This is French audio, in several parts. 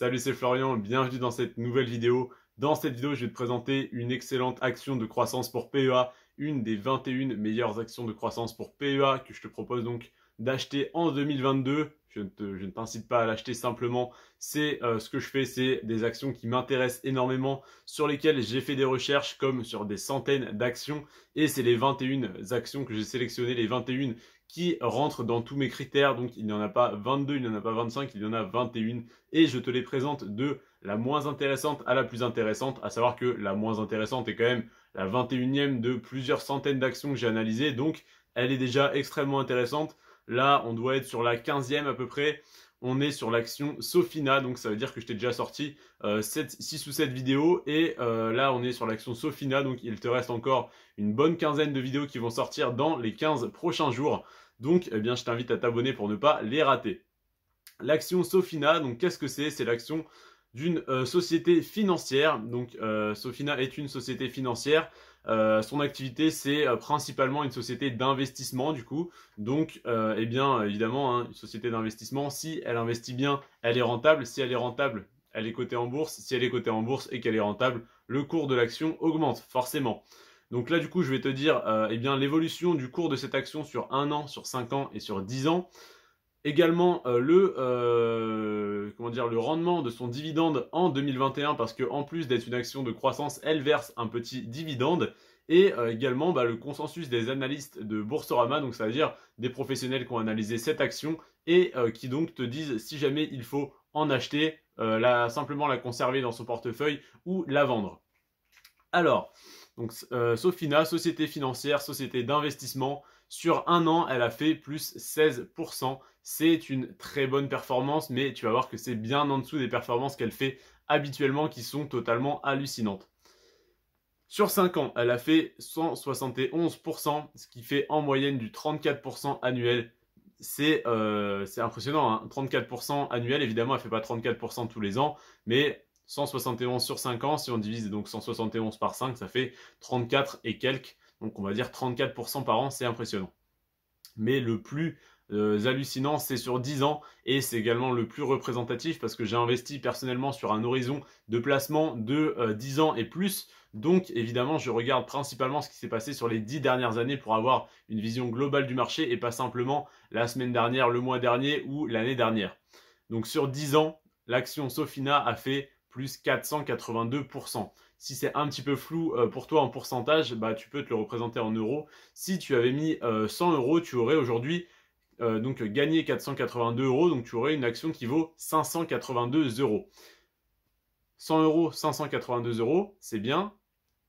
Salut, c'est Florian, bienvenue dans cette nouvelle vidéo. Dans cette vidéo, je vais te présenter une excellente action de croissance pour PEA, une des 21 meilleures actions de croissance pour PEA que je te propose donc d'acheter en 2022. Je ne t'incite pas à l'acheter simplement. C'est euh, ce que je fais, c'est des actions qui m'intéressent énormément, sur lesquelles j'ai fait des recherches comme sur des centaines d'actions. Et c'est les 21 actions que j'ai sélectionnées, les 21 qui rentre dans tous mes critères. Donc il n'y en a pas 22, il n'y en a pas 25, il y en a 21. Et je te les présente de la moins intéressante à la plus intéressante, à savoir que la moins intéressante est quand même la 21e de plusieurs centaines d'actions que j'ai analysées. Donc elle est déjà extrêmement intéressante. Là, on doit être sur la 15e à peu près. On est sur l'action Sofina, donc ça veut dire que je t'ai déjà sorti 6 euh, ou 7 vidéos. Et euh, là, on est sur l'action Sofina, donc il te reste encore une bonne quinzaine de vidéos qui vont sortir dans les 15 prochains jours. Donc, eh bien, je t'invite à t'abonner pour ne pas les rater. L'action Sofina, donc qu'est-ce que c'est C'est l'action d'une euh, société financière. Donc euh, Sofina est une société financière. Euh, son activité, c'est principalement une société d'investissement du coup. Donc, eh bien, évidemment, hein, une société d'investissement, si elle investit bien, elle est rentable. Si elle est rentable, elle est cotée en bourse. Si elle est cotée en bourse et qu'elle est rentable, le cours de l'action augmente forcément. Donc là, du coup, je vais te dire euh, eh bien l'évolution du cours de cette action sur un an, sur 5 ans et sur 10 ans. Également euh, le, euh, comment dire, le rendement de son dividende en 2021 parce qu'en plus d'être une action de croissance, elle verse un petit dividende. Et également bah, le consensus des analystes de Boursorama, donc ça veut dire des professionnels qui ont analysé cette action et qui donc te disent si jamais il faut en acheter, simplement la conserver dans son portefeuille ou la vendre. Alors, donc euh, Sofina, société financière, société d'investissement, sur un an, elle a fait plus 16%. C'est une très bonne performance, mais tu vas voir que c'est bien en dessous des performances qu'elle fait habituellement qui sont totalement hallucinantes. Sur 5 ans, elle a fait 171%, ce qui fait en moyenne du 34% annuel. C'est euh, impressionnant, 34% hein. annuel, évidemment, elle ne fait pas 34% tous les ans, mais 171 sur 5 ans, si on divise donc 171 par 5, ça fait 34 et quelques. Donc on va dire 34% par an, c'est impressionnant. Mais le plus euh, hallucinant, c'est sur 10 ans et c'est également le plus représentatif parce que j'ai investi personnellement sur un horizon de placement de 10 euh, ans et plus. Donc évidemment, je regarde principalement ce qui s'est passé sur les 10 dernières années pour avoir une vision globale du marché et pas simplement la semaine dernière, le mois dernier ou l'année dernière. Donc sur 10 ans, l'action Sofina a fait plus 482%. Si c'est un petit peu flou euh, pour toi en pourcentage, bah, tu peux te le représenter en euros. Si tu avais mis 100 euh, euros, tu aurais aujourd'hui euh, donc gagné 482 euros, donc tu aurais une action qui vaut 582 euros. 100 euros, 582 euros, c'est bien.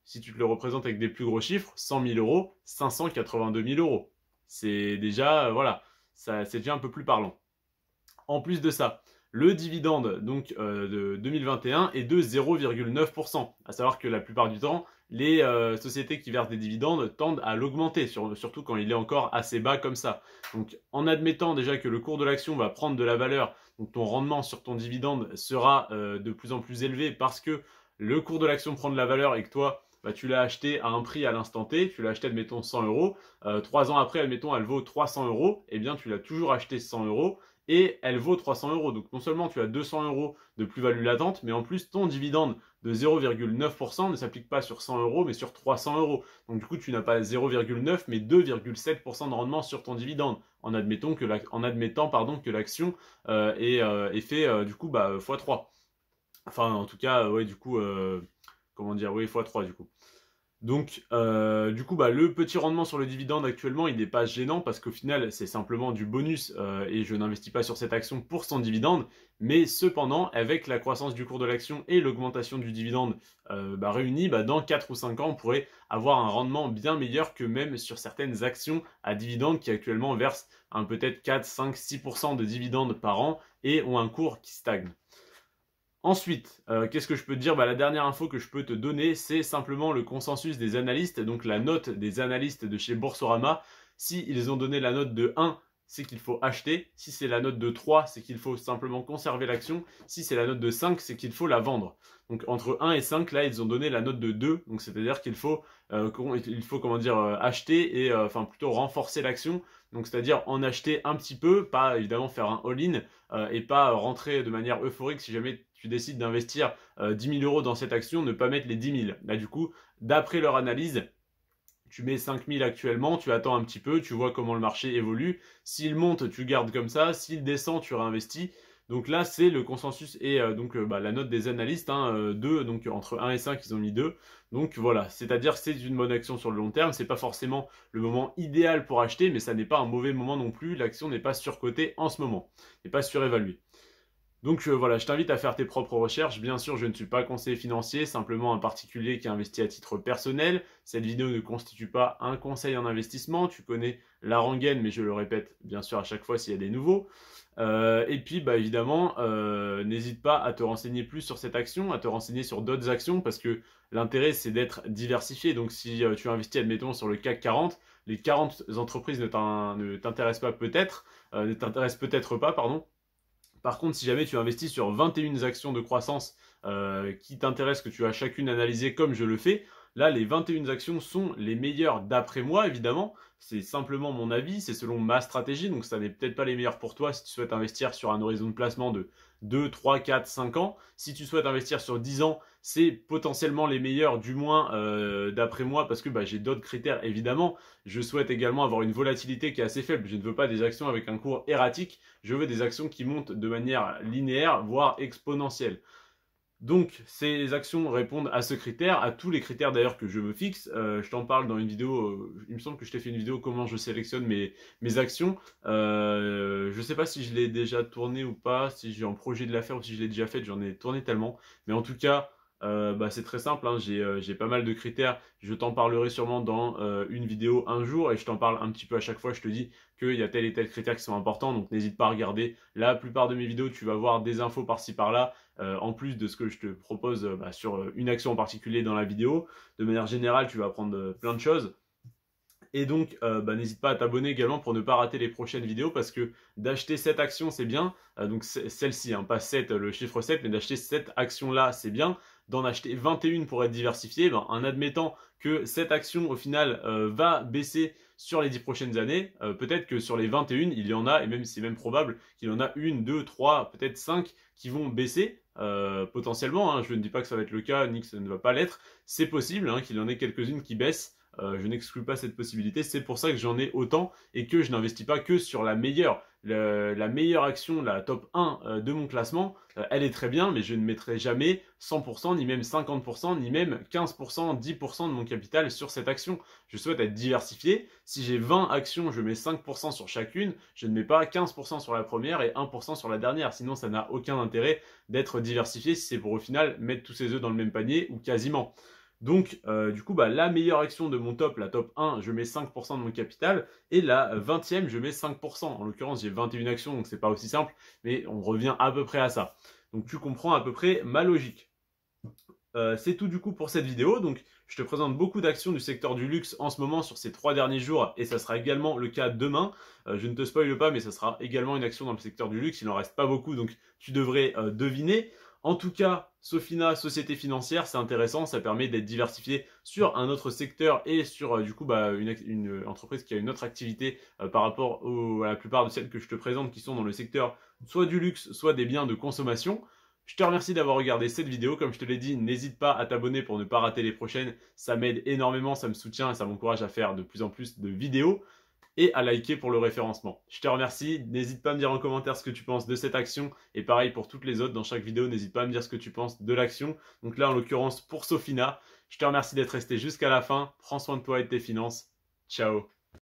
Si tu te le représentes avec des plus gros chiffres, 100 000 euros, 582 000 euros. C'est déjà, voilà, c'est déjà un peu plus parlant. En plus de ça, le dividende donc, euh, de 2021 est de 0,9%, A savoir que la plupart du temps, les euh, sociétés qui versent des dividendes tendent à l'augmenter, surtout quand il est encore assez bas comme ça. Donc en admettant déjà que le cours de l'action va prendre de la valeur, donc ton rendement sur ton dividende sera euh, de plus en plus élevé parce que le cours de l'action prend de la valeur et que toi, bah, tu l'as acheté à un prix à l'instant T, tu l'as acheté admettons 100 euros, trois ans après admettons elle vaut 300 euros, et eh bien tu l'as toujours acheté 100 euros, et elle vaut 300 euros. Donc non seulement tu as 200 euros de plus-value latente, mais en plus ton dividende de 0,9% ne s'applique pas sur 100 euros, mais sur 300 euros. Donc du coup, tu n'as pas 0,9, mais 2,7% de rendement sur ton dividende, en, admettant que l'action euh, est, euh, fait euh, du coup x3. Bah, enfin, en tout cas, euh, ouais, du coup, comment dire, oui, x3 du coup. Donc, euh, du coup, bah, le petit rendement sur le dividende actuellement, il n'est pas gênant parce qu'au final, c'est simplement du bonus euh, et je n'investis pas sur cette action pour son dividende. Mais cependant, avec la croissance du cours de l'action et l'augmentation du dividende euh, bah, réunis, bah, dans 4 ou 5 ans, on pourrait avoir un rendement bien meilleur que même sur certaines actions à dividende qui actuellement versent un peut-être 4, 5, 6% de dividende par an et ont un cours qui stagne. Ensuite, euh, qu'est-ce que je peux te dire bah, La dernière info que je peux te donner, c'est simplement le consensus des analystes, donc la note des analystes de chez Boursorama. S'ils ils ont donné la note de 1, c'est qu'il faut acheter. Si c'est la note de 3, c'est qu'il faut simplement conserver l'action. Si c'est la note de 5, c'est qu'il faut la vendre. Donc entre 1 et 5, là, ils ont donné la note de 2. Donc c'est-à-dire qu'il faut, euh, il faut comment dire, euh, acheter et enfin plutôt renforcer l'action donc c'est-à-dire en acheter un petit peu, pas évidemment faire un all-in et pas rentrer de manière euphorique si jamais tu décides d'investir 10 euh, 000 euros dans cette action, ne pas mettre les 10 000. Là, du coup, d'après leur analyse, tu mets 5 000 actuellement, tu attends un petit peu, tu vois comment le marché évolue. S'il monte, tu gardes comme ça. S'il descend, tu réinvestis. Donc là, c'est le consensus et euh, donc euh, bah, la note des analystes, 2, hein, donc entre 1 et 5, ils ont mis 2. Donc voilà, c'est-à-dire que c'est une bonne action sur le long terme, Ce n'est pas forcément le moment idéal pour acheter, mais ça n'est pas un mauvais moment non plus, l'action n'est pas surcotée en ce moment, n'est pas surévaluée. Donc euh, voilà, je t'invite à faire tes propres recherches. Bien sûr, je ne suis pas conseiller financier, simplement un particulier qui investit à titre personnel. Cette vidéo ne constitue pas un conseil en investissement. Tu connais la rengaine, mais je le répète bien sûr à chaque fois s'il y a des nouveaux. Euh, et puis, bah, évidemment, euh, n'hésite pas à te renseigner plus sur cette action, à te renseigner sur d'autres actions, parce que l'intérêt, c'est d'être diversifié. Donc, si tu investis, admettons, sur le CAC 40, les 40 entreprises ne t'intéressent pas peut-être, ne t'intéressent peut-être pas, pardon. Par contre, si jamais tu investis sur 21 actions de croissance euh, qui t'intéressent, que tu as chacune analysée comme je le fais, là, les 21 actions sont les meilleures d'après moi, évidemment. C'est simplement mon avis, c'est selon ma stratégie, donc ça n'est peut-être pas les meilleures pour toi si tu souhaites investir sur un horizon de placement de 2, 3, 4, 5 ans. Si tu souhaites investir sur 10 ans, c'est potentiellement les meilleurs, du moins euh, d'après moi, parce que bah, j'ai d'autres critères évidemment. Je souhaite également avoir une volatilité qui est assez faible. Je ne veux pas des actions avec un cours erratique, je veux des actions qui montent de manière linéaire, voire exponentielle. Donc, ces actions répondent à ce critère, à tous les critères d'ailleurs que je me fixe. Euh, je t'en parle dans une vidéo, euh, il me semble que je t'ai fait une vidéo comment je sélectionne mes, mes actions. Euh, je ne sais pas si je l'ai déjà tourné ou pas, si j'ai un projet de la faire ou si je l'ai déjà fait, j'en ai tourné tellement. Mais en tout cas, euh, bah, c'est très simple, hein. euh, j'ai pas mal de critères, je t'en parlerai sûrement dans euh, une vidéo un jour et je t'en parle un petit peu à chaque fois, je te dis qu'il y a tel et tel critères qui sont importants, donc n'hésite pas à regarder. La plupart de mes vidéos, tu vas voir des infos par-ci par-là, en plus de ce que je te propose bah, sur une action en particulier dans la vidéo. De manière générale, tu vas apprendre plein de choses. Et donc, bah, n'hésite pas à t'abonner également pour ne pas rater les prochaines vidéos parce que d'acheter cette action, c'est bien. donc, celle-ci, hein, pas le chiffre 7, mais d'acheter cette action-là, c'est bien d'en acheter 21 pour être diversifié, ben, en admettant que cette action au final euh, va baisser sur les 10 prochaines années, euh, peut-être que sur les 21, il y en a, et même c'est même probable qu'il y en a une, deux, trois, peut-être cinq qui vont baisser euh, potentiellement. Hein. je ne dis pas que ça va être le cas, ni que ça ne va pas l'être. C'est possible hein, qu'il y en ait quelques-unes qui baissent. Euh, je n'exclus pas cette possibilité. C'est pour ça que j'en ai autant et que je n'investis pas que sur la meilleure. la meilleure action, la top 1 euh, de mon classement, euh, elle est très bien, mais je ne mettrai jamais 100%, ni même 50%, ni même 15%, 10% de mon capital sur cette action. Je souhaite être diversifié. Si j'ai 20 actions, je mets 5% sur chacune. Je ne mets pas 15% sur la première et 1% sur la dernière. Sinon, ça n'a aucun intérêt d'être diversifié si c'est pour au final mettre tous ses œufs dans le même panier ou quasiment. Donc, euh, du coup, bah, la meilleure action de mon top, la top 1, je mets 5% de mon capital. Et la 20e, je mets 5%. En l'occurrence, j'ai 21 actions, donc n'est pas aussi simple, mais on revient à peu près à ça. Donc, tu comprends à peu près ma logique. Euh, c'est tout du coup pour cette vidéo. Donc, je te présente beaucoup d'actions du secteur du luxe en ce moment sur ces trois derniers jours et ça sera également le cas demain. Euh, je ne te spoile pas, mais ça sera également une action dans le secteur du luxe. Il n'en reste pas beaucoup, donc tu devrais deviner. En tout cas, Sofina, société financière, c'est intéressant, ça permet d'être diversifié sur un autre secteur et sur euh, du coup bah, une, entreprise qui a une autre activité euh, par rapport à la plupart de celles que je te présente qui sont dans le secteur soit du luxe, soit des biens de consommation. Je te remercie d'avoir regardé cette vidéo. Comme je te l'ai dit, n'hésite pas à t'abonner pour ne pas rater les prochaines. Ça m'aide énormément, ça me soutient et ça m'encourage à faire de plus en plus de vidéos et à liker pour le référencement. Je te remercie, n'hésite pas à me dire en commentaire ce que tu penses de cette action et pareil pour toutes les autres dans chaque vidéo, n'hésite pas à me dire ce que tu penses de l'action. Donc là en l'occurrence pour Sofina, je te remercie d'être resté jusqu'à la fin, prends soin de toi et de tes finances. Ciao